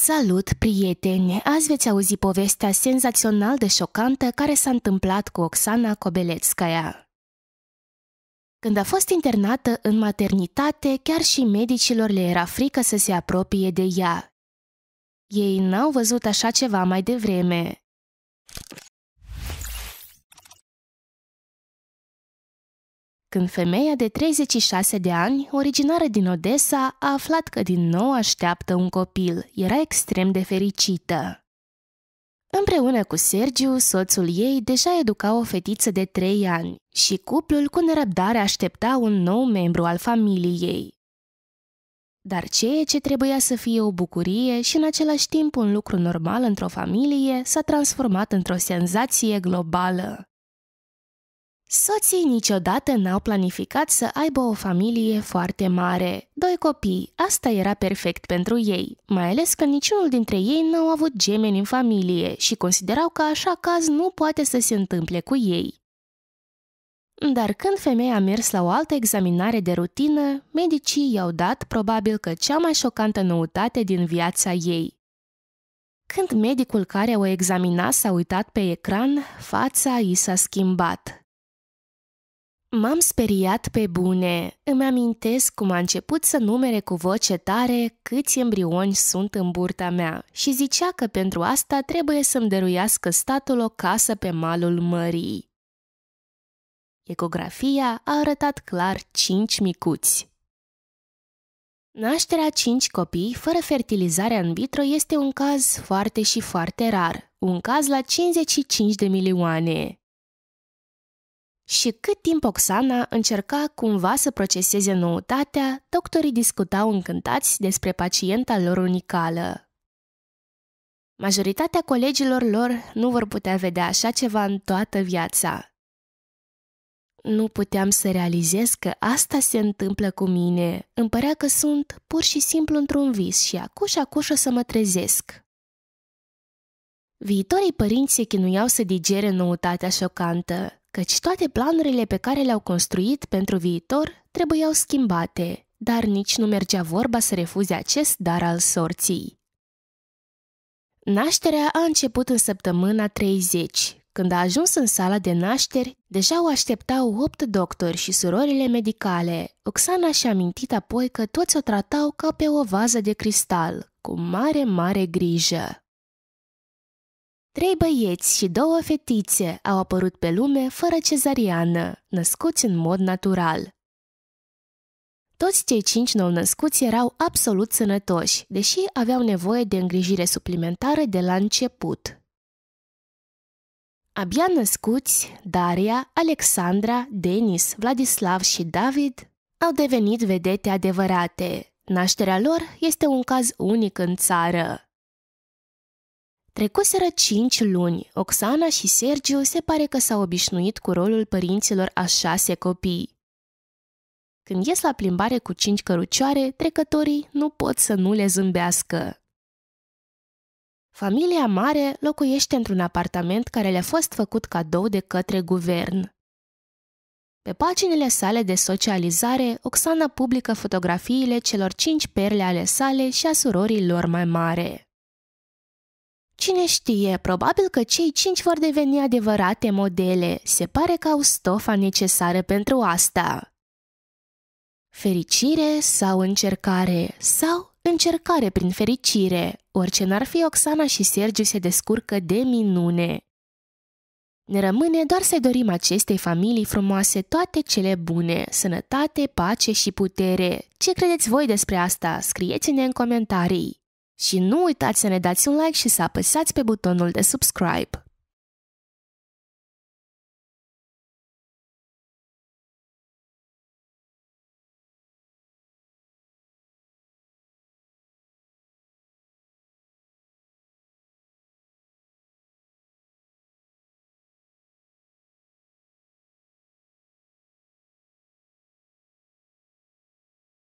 Salut, prieteni! Azi veți auzi povestea senzațional de șocantă care s-a întâmplat cu Oxana Kobelețcaia. Când a fost internată în maternitate, chiar și medicilor le era frică să se apropie de ea. Ei n-au văzut așa ceva mai devreme. când femeia de 36 de ani, originară din Odessa, a aflat că din nou așteaptă un copil. Era extrem de fericită. Împreună cu Sergiu, soțul ei deja educa o fetiță de trei ani și cuplul cu nerăbdare aștepta un nou membru al familiei. Dar ceea ce trebuia să fie o bucurie și în același timp un lucru normal într-o familie s-a transformat într-o senzație globală. Soții niciodată n-au planificat să aibă o familie foarte mare. Doi copii, asta era perfect pentru ei, mai ales că niciunul dintre ei n-au avut gemeni în familie și considerau că așa caz nu poate să se întâmple cu ei. Dar când femeia a mers la o altă examinare de rutină, medicii i-au dat probabil că cea mai șocantă noutate din viața ei. Când medicul care o examina s-a uitat pe ecran, fața i s-a schimbat – M-am speriat pe bune. Îmi amintesc cum a început să numere cu voce tare câți embrioni sunt în burta mea și zicea că pentru asta trebuie să-mi dăruiască statul o casă pe malul mării. Ecografia a arătat clar cinci micuți. Nașterea cinci copii fără fertilizarea în vitro este un caz foarte și foarte rar, un caz la 55 de milioane. Și cât timp Oxana încerca cumva să proceseze noutatea, doctorii discutau încântați despre pacienta lor unicală. Majoritatea colegilor lor nu vor putea vedea așa ceva în toată viața. Nu puteam să realizez că asta se întâmplă cu mine. Îmi părea că sunt pur și simplu într-un vis și acuș acuș o să mă trezesc. Viitorii părinți se chinuiau să digere noutatea șocantă căci toate planurile pe care le-au construit pentru viitor trebuiau schimbate, dar nici nu mergea vorba să refuze acest dar al sorții. Nașterea a început în săptămâna 30. Când a ajuns în sala de nașteri, deja o așteptau opt doctori și surorile medicale. Oxana și-a mintit apoi că toți o tratau ca pe o vază de cristal, cu mare, mare grijă. Trei băieți și două fetițe au apărut pe lume fără cezariană, născuți în mod natural. Toți cei cinci nou născuți erau absolut sănătoși, deși aveau nevoie de îngrijire suplimentară de la început. Abia născuți, Daria, Alexandra, Denis, Vladislav și David au devenit vedete adevărate. Nașterea lor este un caz unic în țară. Trecuseră cinci luni. Oxana și Sergiu se pare că s-au obișnuit cu rolul părinților a șase copii. Când ies la plimbare cu cinci cărucioare, trecătorii nu pot să nu le zâmbească. Familia mare locuiește într-un apartament care le-a fost făcut cadou de către guvern. Pe paginile sale de socializare, Oxana publică fotografiile celor cinci perle ale sale și a surorii lor mai mare. Cine știe, probabil că cei cinci vor deveni adevărate modele. Se pare că au stofa necesară pentru asta. Fericire sau încercare sau încercare prin fericire. Orice n-ar fi, Oxana și Sergiu se descurcă de minune. Ne rămâne doar să dorim acestei familii frumoase toate cele bune, sănătate, pace și putere. Ce credeți voi despre asta? Scrieți-ne în comentarii! Și nu uitați să ne dați un like și să apăsați pe butonul de subscribe.